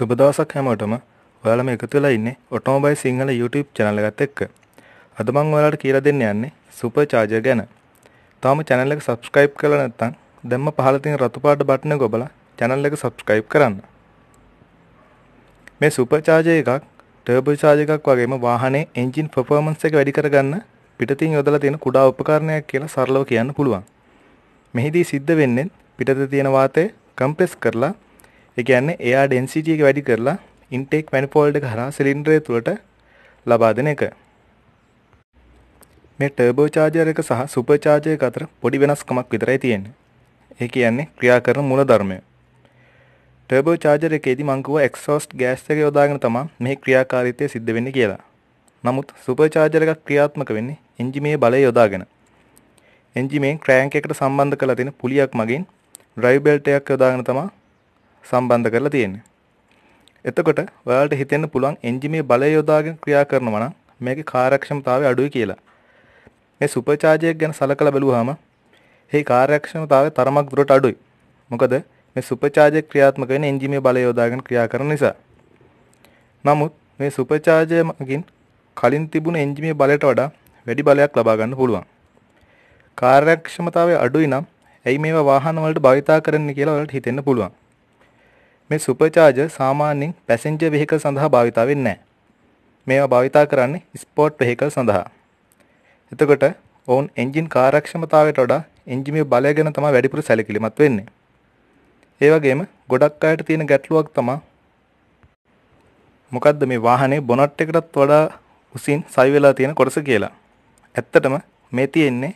සුබදවසක් හැමෝටම ඔයාලම එකතු වෙලා ඉන්නේ ඔටෝමොබයිල් සිංහල YouTube channel එකත් එක්ක. අද මම ඔයාලට කියලා දෙන්න යන්නේ සුපර් චාර්ජර් ගැන. තාම channel එක subscribe කරලා නැත්නම් දැම්ම පහළ තියෙන රතු පාට බටන එක ඔබලා channel එක subscribe කරන්න. මේ සුපර් චාර්ජර් එකක් ටර්බෝ චාර්ජර් එකක් වගේම වාහනේ එන්ජින් performance එක වැඩි කරගන්න පිටතින් යොදලා තියෙන කුඩා උපකරණයක් කියලා සරලව කියන්න පුළුවන්. මෙහිදී සිද්ධ වෙන්නේ පිටත තියෙන වාතය කම්ප්‍රෙස් කරලා ඒ කියන්නේ එයා ඩෙන්සිටි එක වැඩි කරලා ඉන්ටේක් මැනිෆෝල්ඩ් එක හරහා සිලින්ඩරය තුලට ලබා දෙන එක. මේ ටර්බෝ චාර්ජර් එක සහ සුපර් චාර්ජර් එක අතර පොඩි වෙනස්කමක් විතරයි තියෙන්නේ. ඒ කියන්නේ ක්‍රියා කරන මූලධර්මය. ටර්බෝ චාර්ජර් එකේදී මං කිව්වා එක්සෝස්ට් ගෑස් එක යොදාගෙන තමයි මේ ක්‍රියාකාරීත්වය සිද්ධ වෙන්නේ කියලා. නමුත් සුපර් චාර්ජර් එකක් ක්‍රියාත්මක වෙන්නේ එන්ජිමේ බලය යොදාගෙන. එන්ජිමේ ක්‍රෑන්ක් එකට සම්බන්ධ කරලා තියෙන පුලියක් මගින් ඩ්‍රයිව් බෙල්ට් එකක් යොදාගෙන තමයි සම්බන්ධ කරලා තියෙන්නේ. එතකොට ඔයාලට හිතෙන්න පුළුවන් එන්ජිමේ බලය යොදාගෙන ක්‍රියා කරනවා නම් මේකේ කාර්යක්ෂමතාවය අඩුයි කියලා. මේ සුපර් චාර්ජර් ගැන සලකලා බැලුවාම මේ කාර්යක්ෂමතාවය තරමක් දුරට අඩුයි. මොකද මේ සුපර් චාර්ජර් ක්‍රියාත්මක වෙන එන්ජිමේ බලය යොදාගෙන ක්‍රියා කරන නිසා. නමුත් මේ සුපර් චාර්ජර්මකින් කලින් තිබුණ එන්ජිමේ බලයට වඩා වැඩි බලයක් ලබා ගන්න පුළුවන්. කාර්යක්ෂමතාවය අඩුයි නම් ඇයි මේවා වාහන වලට භාවිතා කරන්නේ කියලා ඔයාලට හිතෙන්න පුළුවන්. මේ සුපර්චාර්ජර් සාමාන්‍යයෙන් පැසෙන්ජර් වෙහිකල් සඳහා භාවිතා වෙන්නේ නැහැ. මේවා භාවිතා කරන්නේ ස්පෝට් වෙහිකල් සඳහා. එතකොට ඔවුන් එන්ජින් කාර්යක්ෂමතාවයට වඩා එන්ජිමේ බලය ගැන තමයි වැඩිපුර සැලකිලිමත් වෙන්නේ. ඒ වගේම ගොඩක් අයට තියෙන ගැටලුවක් තමයි මොකද්ද මේ වාහනේ බොනට් එකටත් වඩා උසින් සවි වෙලා තියෙන කොටස කියලා. ඇත්තටම මේ තියෙන්නේ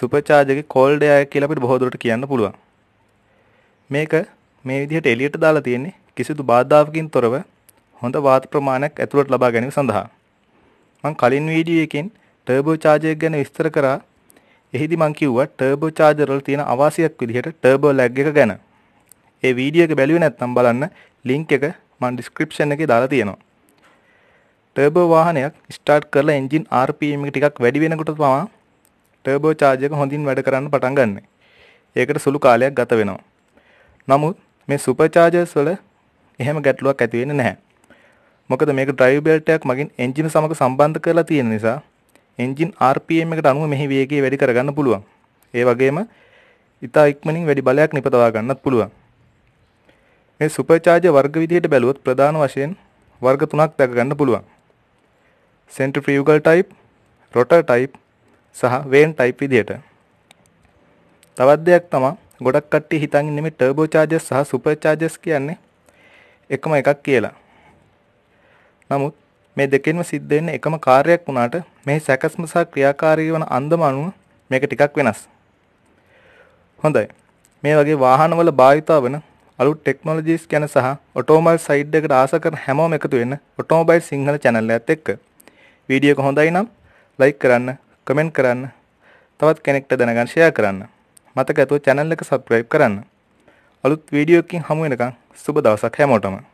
සුපර්චාර්ජර්ගේ කෝල්ඩ් එයාර් කියලා අපිට බොහෝ දුරට කියන්න පුළුවන්. මේක මේ විදිහට එළියට දාලා තියෙන්නේ කිසිදු බාධාවකින් තොරව හොඳ වාත ප්‍රමාණයක් ඇතුළට ලබා ගැනීම සඳහා. මම කලින් වීඩියෝ එකෙන් ටර්බෝ චාර්ජර් ගැන විස්තර කරා. එහිදී මම කිව්වා ටර්බෝ චාර්ජර් වල තියෙන අවාසියක් විදිහට ටර්බෝ ලැග් එක ගැන. ඒ වීඩියෝ එක බැලුවේ නැත්නම් බලන්න ලින්ක් එක මම ඩිස්ක්‍රිප්ෂන් එකේ දාලා තියෙනවා. ටර්බෝ වාහනයක් ස්ටාර්ට් කරලා එන්ජින් RPM එක ටිකක් වැඩි වෙනකොට තමයි ටර්බෝ චාර්ජර් එක හොඳින් වැඩ කරන්න පටන් ගන්න. ඒකට සුළු කාලයක් ගත වෙනවා. නමුත් මේ සුපර් චාර්ජර්ස් වල එහෙම ගැටලුවක් ඇති වෙන්නේ නැහැ. මොකද මේක ඩ්‍රයිව් බෙල්ට් එකක් මගින් එන්ජින සමග සම්බන්ධ කරලා තියෙන නිසා එන්ජින් RPM එකට අනුව මෙහි වේගය වැඩි කරගන්න පුළුවන්. ඒ වගේම ඉතා ඉක්මනින් වැඩි බලයක් නිපදවා ගන්නත් පුළුවන්. මේ සුපර් චාර්ජර් වර්ග විදිහට බැලුවොත් ප්‍රධාන වශයෙන් වර්ග තුනක් දැක ගන්න පුළුවන්. centrifugal type, rotor type සහ vane type විදිහට. තවත් දෙයක් තමයි ගොඩක් කට්ටිය හිතන් ඉන්නේ මේ ටර්බෝ චාර්ජර්ස් සහ සුපර් චාර්ජර්ස් කියන්නේ එකම එකක් කියලා. නමුත් මේ දෙකෙන්ම සිද්ධ වෙන්නේ එකම කාර්යයක් වුණාට මේ සැකස්ම සහ ක්‍රියාකාරී වන අන්දම අනුව මේක ටිකක් වෙනස්. හොඳයි. මේ වගේ වාහනවල භාවිතා වන අලුත් ටෙක්නොලොජිස් ගැන සහ ඔටෝමල් සයිඩ් එකට ආස කරන හැමෝම එකතු වෙන්න ඔටෝමොබයිල් සිංහල channel එකත් එක්ක වීඩියෝ එක හොඳයි නම් ලයික් කරන්න, කමෙන්ට් කරන්න, තවත් කෙනෙක්ට දැනගන්න ෂෙයා කරන්න. මතක ඇතුව channel එක subscribe කරන්න. අලුත් වීඩියෝ එකකින් හමු වෙනකන් සුබ දවසක් හැමෝටම.